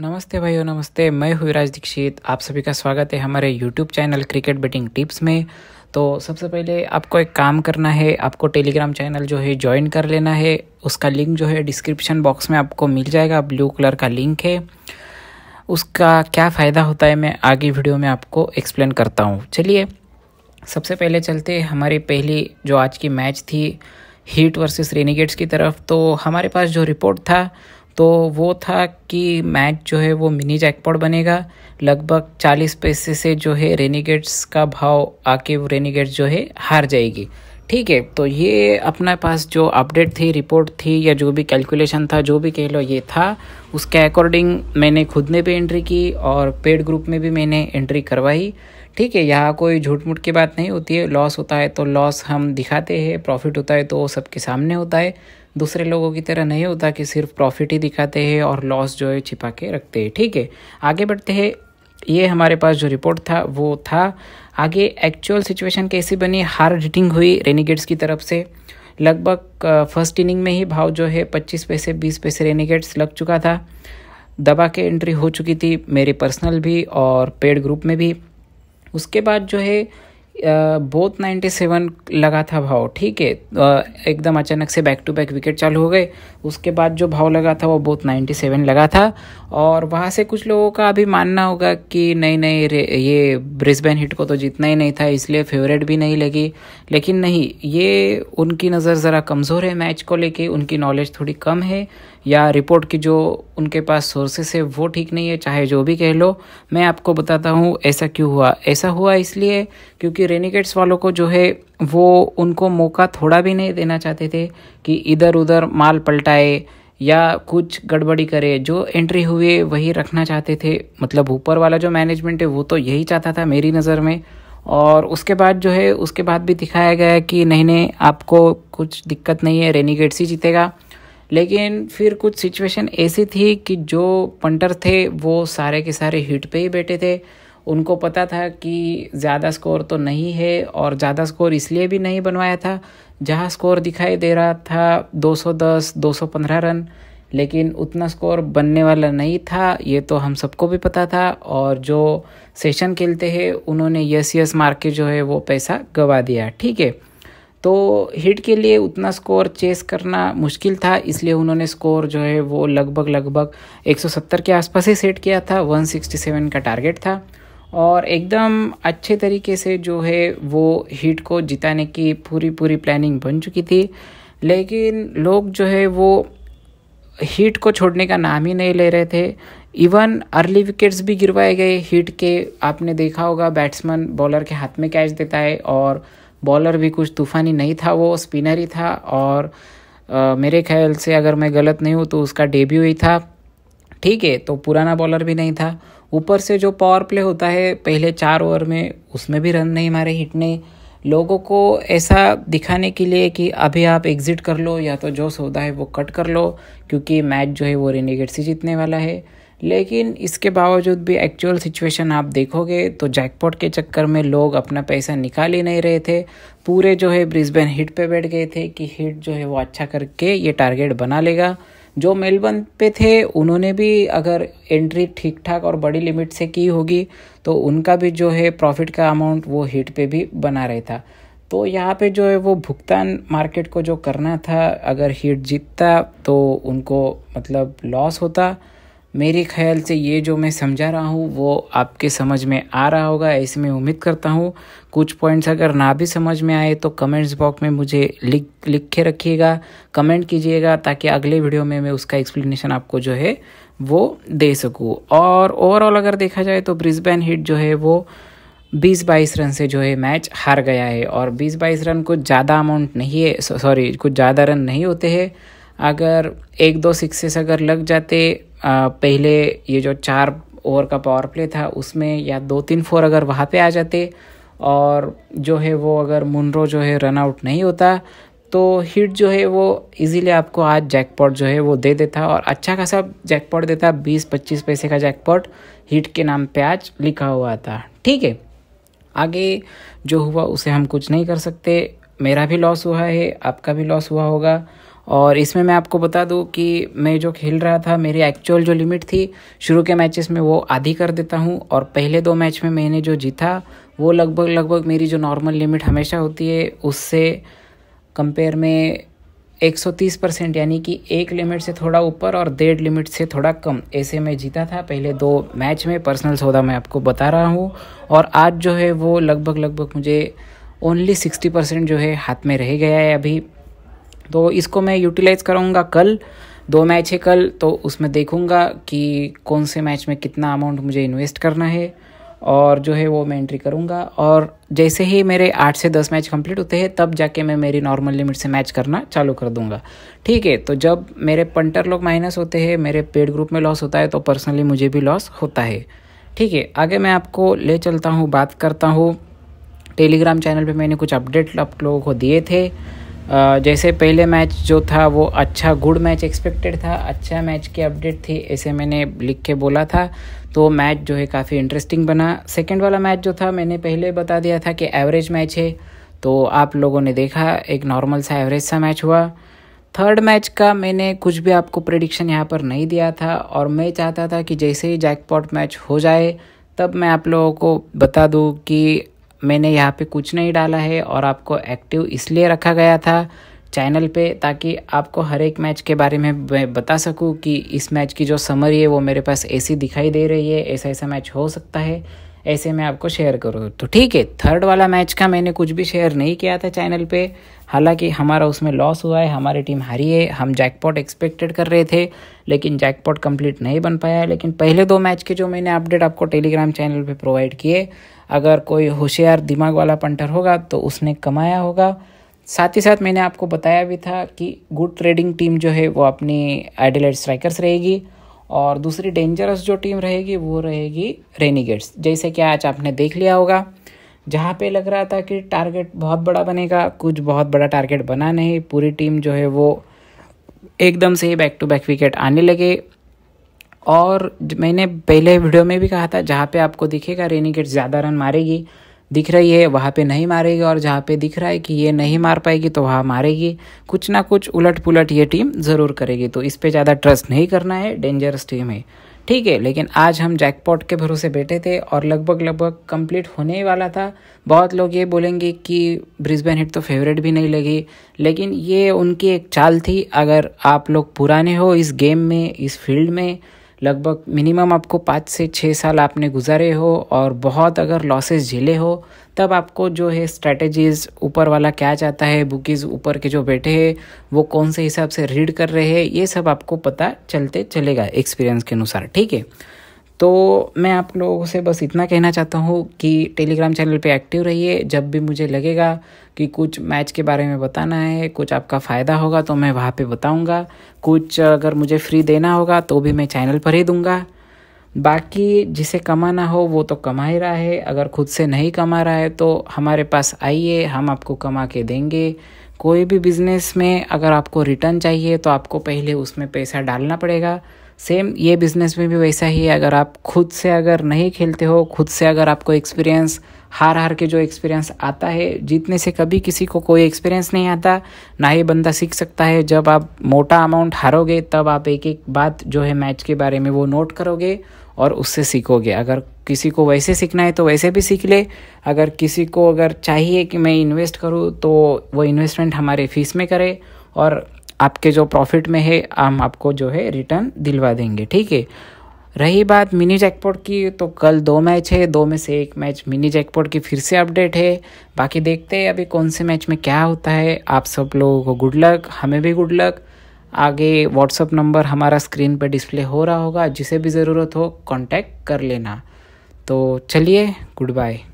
नमस्ते भाइयों नमस्ते मैं हूँ विराज दीक्षित आप सभी का स्वागत है हमारे YouTube channel cricket betting tips में तो सबसे पहले आपको एक काम करना है आपको टेलीग्राम चैनल जो है ज्वाइन कर लेना है उसका लिंक जो है डिस्क्रिप्शन बॉक्स में आपको मिल जाएगा ब्लू कलर का लिंक है उसका क्या फ़ायदा होता है मैं आगे वीडियो में आपको एक्सप्लेन करता हूँ चलिए सबसे पहले चलते हमारी पहली जो आज की मैच थी हीट वर्सेस रेनिगेट्स की तरफ तो हमारे पास जो रिपोर्ट था तो वो था कि मैच जो है वो मिनी जैकपॉट बनेगा लगभग चालीस पैसे से जो है रेनीगेट्स का भाव आके रेनीगेट्स जो है हार जाएगी ठीक है तो ये अपने पास जो अपडेट थी रिपोर्ट थी या जो भी कैलकुलेशन था जो भी कह लो ये था उसके अकॉर्डिंग मैंने खुद ने भी एंट्री की और पेड ग्रुप में भी मैंने एंट्री करवाई ठीक है यहाँ कोई झूठ मूठ की बात नहीं होती है लॉस होता है तो लॉस हम दिखाते हैं प्रॉफिट होता है तो वो सबके सामने होता है दूसरे लोगों की तरह नहीं होता कि सिर्फ प्रॉफिट ही दिखाते हैं और लॉस जो है छिपा के रखते हैं ठीक है आगे बढ़ते हैं ये हमारे पास जो रिपोर्ट था वो था आगे एक्चुअल सिचुएशन कैसी बनी हार्ड हिटिंग हुई रेनिगेट्स की तरफ से लगभग फर्स्ट इनिंग में ही भाव जो है पच्चीस पैसे बीस पैसे रेनिगेट्स लग चुका था दबा के एंट्री हो चुकी थी मेरी पर्सनल भी और पेड ग्रुप में भी उसके बाद जो है बोथ नाइन्टी सेवन लगा था भाव ठीक है एकदम अचानक से बैक टू बैक विकेट चालू हो गए उसके बाद जो भाव लगा था वो बोथ नाइन्टी सेवन लगा था और वहाँ से कुछ लोगों का अभी मानना होगा कि नहीं नहीं ये ब्रिस्बेन हिट को तो जीतना ही नहीं था इसलिए फेवरेट भी नहीं लगी लेकिन नहीं ये उनकी नज़र ज़रा कमज़ोर है मैच को लेके उनकी नॉलेज थोड़ी कम है या रिपोर्ट की जो उनके पास सोर्सेस है वो ठीक नहीं है चाहे जो भी कह लो मैं आपको बताता हूँ ऐसा क्यों हुआ ऐसा हुआ इसलिए क्योंकि रेनिकेट्स वालों को जो है वो उनको मौका थोड़ा भी नहीं देना चाहते थे कि इधर उधर माल पलटाए या कुछ गड़बड़ी करे जो एंट्री हुए वही रखना चाहते थे मतलब ऊपर वाला जो मैनेजमेंट है वो तो यही चाहता था मेरी नज़र में और उसके बाद जो है उसके बाद भी दिखाया गया कि नहीं नहीं आपको कुछ दिक्कत नहीं है रेनीगेट्स ही जीतेगा लेकिन फिर कुछ सिचुएशन ऐसी थी कि जो पंटर थे वो सारे के सारे हिट पे ही बैठे थे उनको पता था कि ज़्यादा स्कोर तो नहीं है और ज़्यादा स्कोर इसलिए भी नहीं बनवाया था जहाँ स्कोर दिखाई दे रहा था 210, 215 रन लेकिन उतना स्कोर बनने वाला नहीं था ये तो हम सबको भी पता था और जो सेशन खेलते हैं उन्होंने यस यस मार के जो है वो पैसा गवा दिया ठीक है तो हिट के लिए उतना स्कोर चेस करना मुश्किल था इसलिए उन्होंने स्कोर जो है वो लगभग लगभग 170 के आसपास ही सेट किया था 167 का टारगेट था और एकदम अच्छे तरीके से जो है वो हिट को जिताने की पूरी पूरी प्लानिंग बन चुकी थी लेकिन लोग जो है वो हीट को छोड़ने का नाम ही नहीं ले रहे थे इवन अर्ली विकेट्स भी गिरवाए गए हीट के आपने देखा होगा बैट्समैन बॉलर के हाथ में कैच देता है और बॉलर भी कुछ तूफानी नहीं था वो स्पिनर ही था और आ, मेरे ख्याल से अगर मैं गलत नहीं हूँ तो उसका डेब्यू ही था ठीक है तो पुराना बॉलर भी नहीं था ऊपर से जो पावर प्ले होता है पहले चार ओवर में उसमें भी रन नहीं मारे हिट ने लोगों को ऐसा दिखाने के लिए कि अभी आप एग्ज़िट कर लो या तो जो सौदा है वो कट कर लो क्योंकि मैच जो है वो रेनिगेट से जीतने वाला है लेकिन इसके बावजूद भी एक्चुअल सिचुएशन आप देखोगे तो जैकपॉट के चक्कर में लोग अपना पैसा निकाल ही नहीं रहे थे पूरे जो है ब्रिस्बेन हिट पे बैठ गए थे कि हिट जो है वो अच्छा करके ये टारगेट बना लेगा जो मेलबर्न पे थे उन्होंने भी अगर एंट्री ठीक ठाक और बड़ी लिमिट से की होगी तो उनका भी जो है प्रॉफिट का अमाउंट वो हिट पे भी बना रहे था तो यहाँ पे जो है वो भुगतान मार्केट को जो करना था अगर हिट जीतता तो उनको मतलब लॉस होता मेरे ख्याल से ये जो मैं समझा रहा हूँ वो आपके समझ में आ रहा होगा ऐसे में उम्मीद करता हूँ कुछ पॉइंट्स अगर ना भी समझ में आए तो कमेंट्स बॉक्स में मुझे लिख लिख के रखिएगा कमेंट कीजिएगा ताकि अगले वीडियो में मैं उसका एक्सप्लेनेशन आपको जो है वो दे सकूँ और ओवरऑल अगर देखा जाए तो ब्रिस्बेन हिट जो है वो बीस बाईस रन से जो है मैच हार गया है और बीस बाईस रन कुछ ज़्यादा अमाउंट नहीं है सॉरी कुछ ज़्यादा रन नहीं होते हैं अगर एक दो सिक्सेस अगर लग जाते पहले ये जो चार ओवर का पावर प्ले था उसमें या दो तीन फोर अगर वहाँ पे आ जाते और जो है वो अगर मुनरो जो है रन आउट नहीं होता तो हिट जो है वो इजीली आपको आज जैकपॉट जो है वो दे देता और अच्छा खासा जैकपॉट देता बीस पच्चीस पैसे का जैकपॉट हिट के नाम पे आज लिखा हुआ था ठीक है आगे जो हुआ उसे हम कुछ नहीं कर सकते मेरा भी लॉस हुआ है आपका भी लॉस हुआ होगा और इसमें मैं आपको बता दूं कि मैं जो खेल रहा था मेरी एक्चुअल जो लिमिट थी शुरू के मैचेस में वो आधी कर देता हूं और पहले दो मैच में मैंने जो जीता वो लगभग लगभग मेरी जो नॉर्मल लिमिट हमेशा होती है उससे कंपेयर में 130 परसेंट यानी कि एक लिमिट से थोड़ा ऊपर और डेढ़ लिमिट से थोड़ा कम ऐसे में जीता था पहले दो मैच में पर्सनल सौदा मैं आपको बता रहा हूँ और आज जो है वो लगभग लगभग मुझे ओनली 60 परसेंट जो है हाथ में रह गया है अभी तो इसको मैं यूटिलाइज़ करूँगा कल दो मैच है कल तो उसमें देखूँगा कि कौन से मैच में कितना अमाउंट मुझे इन्वेस्ट करना है और जो है वो मैं एंट्री करूँगा और जैसे ही मेरे आठ से दस मैच कंप्लीट होते हैं तब जाके मैं मेरी नॉर्मल लिमिट से मैच करना चालू कर दूँगा ठीक है तो जब मेरे पंटर लोग माइनस होते हैं मेरे पेड ग्रुप में लॉस होता है तो पर्सनली मुझे भी लॉस होता है ठीक है आगे मैं आपको ले चलता हूँ बात करता हूँ टेलीग्राम चैनल पर मैंने कुछ अपडेट आप लोगों को दिए थे जैसे पहले मैच जो था वो अच्छा गुड मैच एक्सपेक्टेड था अच्छा मैच की अपडेट थी ऐसे मैंने लिख के बोला था तो मैच जो है काफ़ी इंटरेस्टिंग बना सेकेंड वाला मैच जो था मैंने पहले बता दिया था कि एवरेज मैच है तो आप लोगों ने देखा एक नॉर्मल सा एवरेज सा मैच हुआ थर्ड मैच का मैंने कुछ भी आपको प्रडिक्शन यहाँ पर नहीं दिया था और मैं चाहता था कि जैसे ही जैकपॉट मैच हो जाए तब मैं आप लोगों को बता दूँ कि मैंने यहाँ पे कुछ नहीं डाला है और आपको एक्टिव इसलिए रखा गया था चैनल पे ताकि आपको हर एक मैच के बारे में मैं बता सकूँ कि इस मैच की जो समरी है वो मेरे पास ऐसी दिखाई दे रही है ऐसा ऐसा मैच हो सकता है ऐसे मैं आपको शेयर करूँ तो ठीक है थर्ड वाला मैच का मैंने कुछ भी शेयर नहीं किया था चैनल पे हालांकि हमारा उसमें लॉस हुआ है हमारी टीम हारी है हम जैकपॉट एक्सपेक्टेड कर रहे थे लेकिन जैकपॉट कंप्लीट नहीं बन पाया लेकिन पहले दो मैच के जो मैंने अपडेट आपको टेलीग्राम चैनल पे प्रोवाइड किए अगर कोई होशियार दिमाग वाला पंटर होगा तो उसने कमाया होगा साथ ही साथ मैंने आपको बताया भी था कि गुड ट्रेडिंग टीम जो है वो अपनी आइडलाइट स्ट्राइकर्स रहेगी और दूसरी डेंजरस जो टीम रहेगी वो रहेगी रेनीगेट्स जैसे कि आज आपने देख लिया होगा जहाँ पे लग रहा था कि टारगेट बहुत बड़ा बनेगा कुछ बहुत बड़ा टारगेट बना नहीं पूरी टीम जो है वो एकदम से ही बैक टू बैक विकेट आने लगे और मैंने पहले वीडियो में भी कहा था जहाँ पे आपको दिखेगा रेनीगेट्स ज़्यादा रन मारेगी दिख रही है वहाँ पे नहीं मारेगी और जहाँ पे दिख रहा है कि ये नहीं मार पाएगी तो वहाँ मारेगी कुछ ना कुछ उलट पुलट ये टीम ज़रूर करेगी तो इस पर ज़्यादा ट्रस्ट नहीं करना है डेंजरस टीम है ठीक है लेकिन आज हम जैकपॉट के भरोसे बैठे थे और लगभग लगभग कंप्लीट होने ही वाला था बहुत लोग ये बोलेंगे कि ब्रिस्बेन हिट तो फेवरेट भी नहीं लगी लेकिन ये उनकी एक चाल थी अगर आप लोग पुराने हो इस गेम में इस फील्ड में लगभग मिनिमम आपको पाँच से छः साल आपने गुजारे हो और बहुत अगर लॉसेस झेले हो तब आपको जो है स्ट्रैटेजीज़ ऊपर वाला क्या चाहता है बुकीज़ ऊपर के जो बैठे हैं वो कौन से हिसाब से रीड कर रहे हैं ये सब आपको पता चलते चलेगा एक्सपीरियंस के अनुसार ठीक है तो मैं आप लोगों से बस इतना कहना चाहता हूँ कि टेलीग्राम चैनल पे एक्टिव रहिए जब भी मुझे लगेगा कि कुछ मैच के बारे में बताना है कुछ आपका फ़ायदा होगा तो मैं वहाँ पे बताऊँगा कुछ अगर मुझे फ्री देना होगा तो भी मैं चैनल पर ही दूँगा बाकी जिसे कमाना हो वो तो कमा ही रहा है अगर खुद से नहीं कमा रहा है तो हमारे पास आइए हम आपको कमा के देंगे कोई भी बिज़नेस में अगर आपको रिटर्न चाहिए तो आपको पहले उसमें पैसा डालना पड़ेगा सेम ये बिज़नेस में भी वैसा ही है अगर आप खुद से अगर नहीं खेलते हो खुद से अगर आपको एक्सपीरियंस हार हार के जो एक्सपीरियंस आता है जीतने से कभी किसी को कोई एक्सपीरियंस नहीं आता ना ही बंदा सीख सकता है जब आप मोटा अमाउंट हारोगे तब आप एक एक बात जो है मैच के बारे में वो नोट करोगे और उससे सीखोगे अगर किसी को वैसे सीखना है तो वैसे भी सीख ले अगर किसी को अगर चाहिए कि मैं इन्वेस्ट करूँ तो वो इन्वेस्टमेंट हमारे फीस में करे और आपके जो प्रॉफिट में है हम आपको जो है रिटर्न दिलवा देंगे ठीक है रही बात मिनी जैकपॉट की तो कल दो मैच है दो में से एक मैच मिनी जैकपॉट की फिर से अपडेट है बाकी देखते हैं अभी कौन से मैच में क्या होता है आप सब लोगों को गुड लक हमें भी गुड लक आगे व्हाट्सअप नंबर हमारा स्क्रीन पर डिस्प्ले हो रहा होगा जिसे भी ज़रूरत हो कांटेक्ट कर लेना तो चलिए गुड बाय